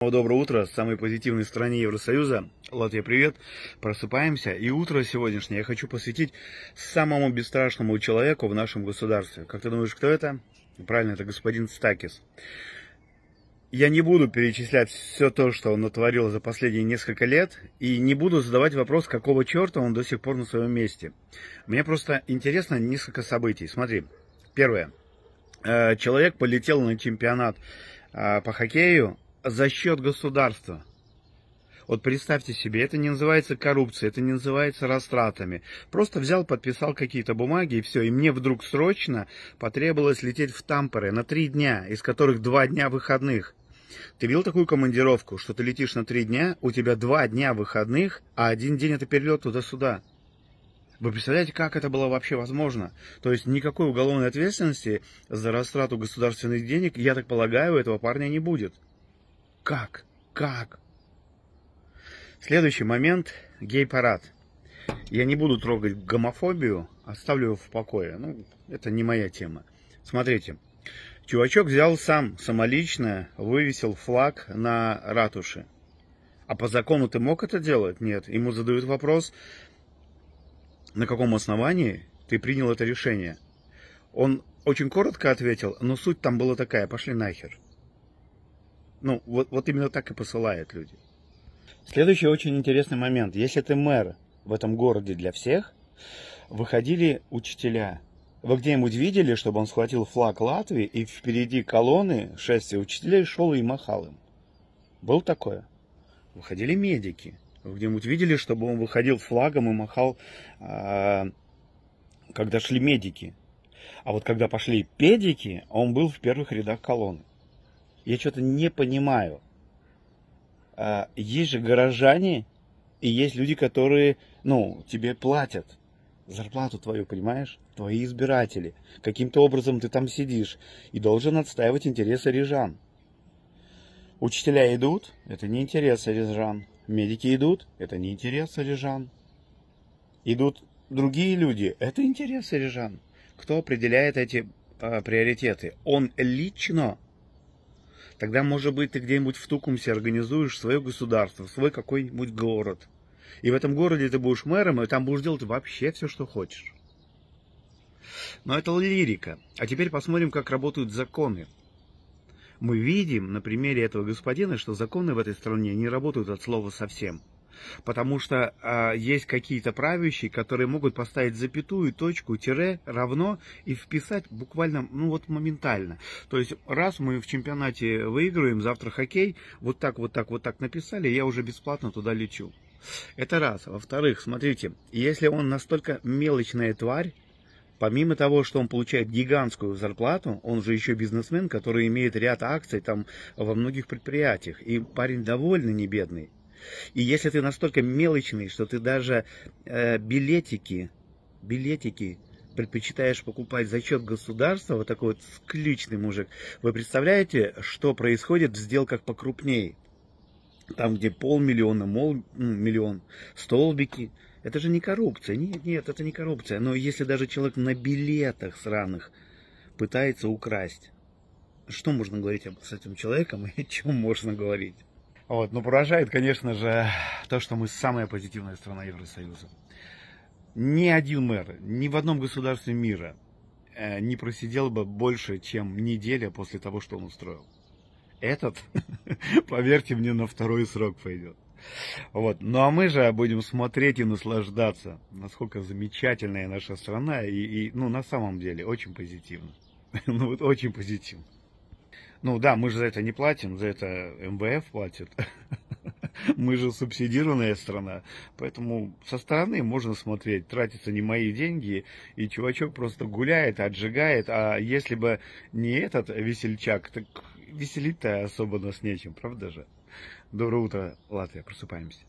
Доброе утро, с самой позитивной стране Евросоюза. Латвия, привет. Просыпаемся. И утро сегодняшнее я хочу посвятить самому бесстрашному человеку в нашем государстве. Как ты думаешь, кто это? Правильно, это господин Стакис. Я не буду перечислять все то, что он натворил за последние несколько лет, и не буду задавать вопрос, какого черта он до сих пор на своем месте. Мне просто интересно несколько событий. Смотри, первое. Э, человек полетел на чемпионат а, по хоккею за счет государства. Вот представьте себе, это не называется коррупцией, это не называется растратами. Просто взял, подписал какие-то бумаги и все. И мне вдруг срочно потребовалось лететь в Тампере на три дня, из которых два дня выходных. Ты видел такую командировку, что ты летишь на три дня, у тебя два дня выходных, а один день это перелет туда-сюда. Вы представляете, как это было вообще возможно? То есть никакой уголовной ответственности за растрату государственных денег, я так полагаю, у этого парня не будет как? Как? Следующий момент – гей-парад. Я не буду трогать гомофобию, оставлю его в покое. Ну, это не моя тема. Смотрите, чувачок взял сам, самолично, вывесил флаг на ратуше. А по закону ты мог это делать? Нет. Ему задают вопрос, на каком основании ты принял это решение. Он очень коротко ответил, но суть там была такая, пошли нахер. Ну, вот, вот именно так и посылают люди. Следующий очень интересный момент. Если ты мэр в этом городе для всех, выходили учителя. Вы где-нибудь видели, чтобы он схватил флаг Латвии и впереди колонны шествия учителей шел и махал им? Было такое? Выходили медики. Вы где-нибудь видели, чтобы он выходил флагом и махал, а, когда шли медики? А вот когда пошли педики, он был в первых рядах колонны. Я что-то не понимаю. А, есть же горожане, и есть люди, которые, ну, тебе платят зарплату твою, понимаешь? Твои избиратели. Каким-то образом ты там сидишь и должен отстаивать интересы рижан. Учителя идут, это не интересы рижан. Медики идут, это не интересы рижан. Идут другие люди, это интересы рижан. Кто определяет эти э, приоритеты? Он лично Тогда, может быть, ты где-нибудь в Тукумсе организуешь свое государство, свой какой-нибудь город. И в этом городе ты будешь мэром, и там будешь делать вообще все, что хочешь. Но это лирика. А теперь посмотрим, как работают законы. Мы видим на примере этого господина, что законы в этой стране не работают от слова совсем потому что а, есть какие-то правящие, которые могут поставить запятую, точку, тире, равно и вписать буквально, ну вот моментально. То есть раз мы в чемпионате выигрываем, завтра хоккей, вот так, вот так, вот так написали, я уже бесплатно туда лечу. Это раз. Во-вторых, смотрите, если он настолько мелочная тварь, Помимо того, что он получает гигантскую зарплату, он же еще бизнесмен, который имеет ряд акций там во многих предприятиях. И парень довольно не бедный. И если ты настолько мелочный, что ты даже э, билетики, билетики предпочитаешь покупать за счет государства, вот такой вот скличный мужик, вы представляете, что происходит в сделках покрупнее, Там, где полмиллиона, мол, миллион, столбики. Это же не коррупция. Нет, нет, это не коррупция. Но если даже человек на билетах сраных пытается украсть, что можно говорить об, с этим человеком и о чем можно говорить? Вот, но поражает, конечно же, то, что мы самая позитивная страна Евросоюза. Ни один мэр, ни в одном государстве мира э, не просидел бы больше, чем неделя после того, что он устроил. Этот, поверьте мне, на второй срок пойдет. Вот. Ну а мы же будем смотреть и наслаждаться, насколько замечательная наша страна и, и ну, на самом деле очень позитивно. ну вот очень позитивно. Ну да, мы же за это не платим, за это МВФ платит. Мы же субсидированная страна, поэтому со стороны можно смотреть, тратятся не мои деньги, и чувачок просто гуляет, отжигает, а если бы не этот весельчак, так веселить-то особо нас нечем, правда же? Доброе утро, Латвия, просыпаемся.